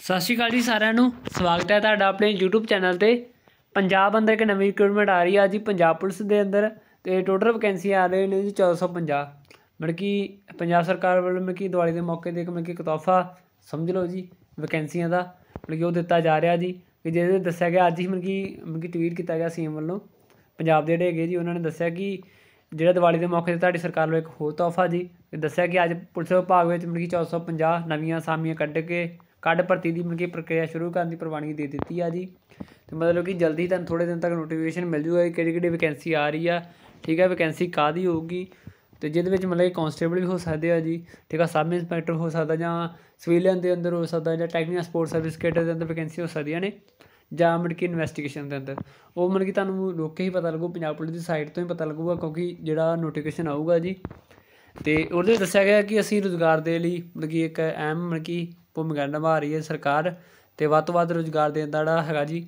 ਸਤਿ ਸ਼੍ਰੀ ਅਕਾਲ ਜੀ ਸਾਰਿਆਂ ਨੂੰ ਸਵਾਗਤ ਹੈ ਤੁਹਾਡਾ ਆਪਣੇ YouTube ਚੈਨਲ ਤੇ ਪੰਜਾਬ ਅੰਦਰ ਇੱਕ ਨਵੀਂ ਰਿਕਰੂਟਮੈਂਟ ਆ ਰਹੀ ਆ ਜੀ ਪੰਜਾਬ ਪੁਲਿਸ ਦੇ ਅੰਦਰ ਤੇ ਟੋਟਲ ਵੈਕੈਂਸੀ ਆ ਰਹੇ ਨੇ ਜੀ 1450 ਮਤਲਬ ਕਿ ਪੰਜਾਬ ਸਰਕਾਰ ਵੱਲੋਂ ਮਤਲਬ ਦੀਵਾਲੀ ਦੇ ਮੌਕੇ ਤੇ ਮਤਲਬ ਕਿ ਇੱਕ ਤੋਹਫਾ ਸਮਝ ਲਓ ਜੀ ਵੈਕੈਂਸੀਆਂ ਦਾ ਮਤਲਬ ਕਿ ਉਹ ਦਿੱਤਾ ਜਾ ਰਿਹਾ ਜੀ ਕਿ ਜਿਹਦੇ ਦੱਸਿਆ ਗਿਆ ਅੱਜ ਹੀ ਮਤਲਬ ਕਿ ਟਵੀਟ ਕੀਤਾ ਗਿਆ ਸੀਐਮ ਵੱਲੋਂ ਪੰਜਾਬ ਦੇ ਜਿਹੜੇ ਹੈਗੇ ਜੀ ਉਹਨਾਂ ਨੇ ਦੱਸਿਆ ਕਿ ਜਿਹੜਾ ਦੀਵਾਲੀ ਦੇ ਮੌਕੇ ਤੇ ਤੁਹਾਡੀ ਸਰਕਾਰ ਵੱਲੋਂ ਇੱਕ ਹੋਰ ਤੋਹਫਾ ਜੀ ਦੱਸਿਆ ਕਿ ਅੱਜ ਪੁਲਿਸ ਵਿਭਾਗ ਵਿੱਚ ਮਤਲਬ ਕਿ 450 ਨਵੀਆਂ ਸਾਮੀਆਂ ਕੱਢ ਕੇ ਕੱਢ ਭਰਤੀ ਦੀ ਮਨਕੀ ਪ੍ਰਕਿਰਿਆ ਸ਼ੁਰੂ ਕਰਨ ਦੀ ਪ੍ਰਵਾਨਗੀ ਦੇ ਦਿੱਤੀ ਆ ਜੀ ਤੇ ਮਤਲਬ ਕਿ ਜਲਦੀ ਤੁਹਾਨੂੰ ਥੋੜੇ ਦਿਨ ਤੱਕ ਨੋਟੀਫਿਕੇਸ਼ਨ ਮਿਲ ਜੂਗਾ ਕਿ ਕਿਹੜੀ ਕਿਹੜੀ ਵੈਕੈਂਸੀ ਆ ਰਹੀ ਆ ਠੀਕ ਹੈ ਵੈਕੈਂਸੀ ਕਾਦੀ ਹੋਊਗੀ ਤੇ ਜਿਹਦੇ ਵਿੱਚ ਮਤਲਬ ਕਿ ਕਾਂਸਟੇਬਲ ਵੀ ਹੋ ਸਕਦੇ ਆ ਜੀ ਠੀਕ ਆ ਸਬ ਇੰਸਪੈਕਟਰ ਹੋ ਸਕਦਾ ਜਾਂ ਸਿਵਲੀਅਨ ਦੇ ਅੰਦਰ ਹੋ ਸਕਦਾ ਜਾਂ ਟੈਕਨੀਕਲ ਸਪੋਰਟ ਸਰਵਿਸ ਕੇਡਰ ਦੇ ਅੰਦਰ ਵੈਕੈਂਸੀ ਹੋ ਸਕਦੀਆਂ ਨੇ ਜਾਂ ਮਤਲਬ ਇਨਵੈਸਟੀਗੇਸ਼ਨ ਦੇ ਅੰਦਰ ਉਹ ਮਤਲਬ ਕਿ ਤੁਹਾਨੂੰ ਲੋਕ ਕੇ ਹੀ ਪਤਾ ਲੱਗੂ ਪੰਜਾਬ ਪੁਲਿਸ ਦੀ ਸਾਈਟ ਤੋਂ ਹੀ ਪਤਾ ਲੱਗੂਗਾ ਕਿਉਂਕਿ ਜਿਹੜਾ ਨੋਟੀਫਿਕੇਸ਼ਨ ਆਊਗਾ ਜੀ ਤੇ ਉਹਦੇ ਦੱਸਿਆ ਗਿਆ ਕਿ ਅਸੀਂ ਰੋਜ਼ਗਾਰ ਦੇ ਲਈ ਮਤਲਬ ਕਿ ਇੱਕ ਐਮ ਮਤਲਬ ਕਿ ਭੂਮਿਕਾ ਨਿਭਾ ਰਹੀ ਹੈ ਸਰਕਾਰ ਤੇ ਵੱਧ ਤੋਂ ਵੱਧ ਰੋਜ਼ਗਾਰ ਦੇਣ ਦਾ ਜਿਹੜਾ ਹੈਗਾ ਜੀ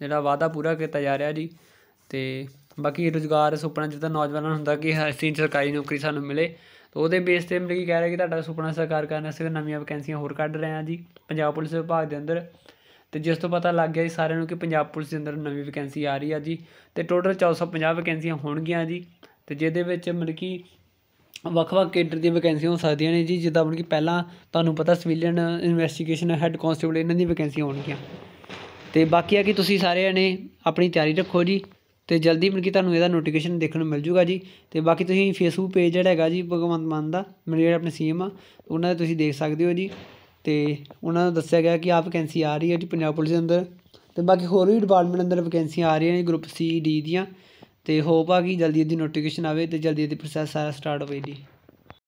ਜਿਹੜਾ ਵਾਅਦਾ ਪੂਰਾ ਕੀਤਾ ਜਾ ਰਿਹਾ ਜੀ ਤੇ ਬਾਕੀ ਰੋਜ਼ਗਾਰ ਸੁਪਨਾ ਜਿੱਦਾਂ ਨੌਜਵਾਨਾਂ ਨੂੰ ਹੁੰਦਾ ਕਿ ਅਸੀਂ ਸਰਕਾਰੀ ਨੌਕਰੀ ਸਾਨੂੰ ਮਿਲੇ ਤੇ ਉਹਦੇ ਬੇਸ ਤੇ ਮਤਲਬ ਕੀ ਕਹਿ ਰਿਹਾ ਕਿ ਤੁਹਾਡਾ ਸੁਪਨਾ ਸਰਕਾਰ ਕਰਨ ਵਾਸਤੇ ਨਵੀਆਂ ਵੈਕੈਂਸੀਆਂ ਹੋਰ ਕੱਢ ਰਹੇ ਆ ਜੀ ਪੰਜਾਬ ਪੁਲਿਸ ਵਿਭਾਗ ਦੇ ਅੰਦਰ ਤੇ ਜਿਸ ਤੋਂ ਪਤਾ ਲੱਗ ਗਿਆ ਜੀ ਸਾਰਿਆਂ ਨੂੰ ਕਿ ਪੰਜਾਬ ਪੁਲਿਸ ਦੇ ਅੰਦਰ ਨਵੀਂ ਵੈਕੈਂਸੀ ਆ ਰਹੀ ਆ ਜੀ ਤੇ ਟੋਟਲ 450 ਵੈਕੈਂਸੀਆਂ ਹੋਣਗੀਆਂ ਜੀ ਤੇ ਜਿਹਦੇ ਵਿੱਚ ਮਿਲ ਕੀ ਵੱਖ ਵੱਖ ਕੇਡਰ ਦੀਆਂ ਵੈਕੈਂਸੀਆਂ ਹੋ ਸਕਦੀਆਂ ਨੇ ਜੀ ਜਿੱਦਾਂ ਮਤਲਬ ਕਿ ਪਹਿਲਾਂ ਤੁਹਾਨੂੰ ਪਤਾ ਸਿਵਲੀਅਨ ਇਨਵੈਸਟੀਗੇਸ਼ਨ ਹੈੱਡ ਕਨਸਟੇਬਲ ਇਹਨਾਂ ਦੀ ਵੈਕੈਂਸੀ ਹੋਣਗੀਆਂ ਤੇ ਬਾਕੀ ਆ ਕਿ ਤੁਸੀਂ ਸਾਰੇ ਨੇ ਆਪਣੀ ਤਿਆਰੀ ਰੱਖੋ ਜੀ ਤੇ ਜਲਦੀ ਮਤਲਬ ਕਿ ਤੁਹਾਨੂੰ ਇਹਦਾ ਨੋਟੀਫਿਕੇਸ਼ਨ ਦੇਖਣ ਨੂੰ ਮਿਲ ਜੂਗਾ ਜੀ ਤੇ ਬਾਕੀ ਤੁਸੀਂ ਫੇਸਬੁੱਕ ਪੇਜ ਜਿਹੜਾ ਹੈਗਾ ਜੀ ਭਗਵੰਤ ਮਾਨ ਦਾ ਮੇਰੇ ਆਪਣੇ ਸੀਐਮ ਆ ਉਹਨਾਂ ਦੇ ਤੁਸੀਂ ਦੇਖ ਸਕਦੇ ਹੋ ਜੀ ਤੇ ਉਹਨਾਂ ਨੂੰ ਦੱਸਿਆ ਗਿਆ ਕਿ ਆ ਵੈਕੈਂਸੀ ਆ ਰਹੀ ਹੈ ਜੀ ਪੰਜਾਬ ਪੁਲਿਸ ਦੇ ਅੰਦਰ ਤੇ ਬਾਕੀ ਹੋਰ ਵੀ ਡਿਪਾਰਟਮੈਂਟ ਅੰਦਰ ਵੈਕੈਂਸੀਆਂ ਆ ਰਹੀਆਂ ਨੇ ਗਰੁੱਪ ਸੀ ਡੀ ਦੀਆਂ ਅਤੇ ਹੋਪ ਆ ਕਿ ਜਲਦੀ ਇਹਦੀ ਨੋਟੀਫਿਕੇਸ਼ਨ ਆਵੇ ਅਤੇ ਜਲਦੀ ਇਹਦੀ ਪ੍ਰੋਸੈਸ ਸਾਰਾ ਸਟਾਰਟ ਹੋਵੇ ਜੀ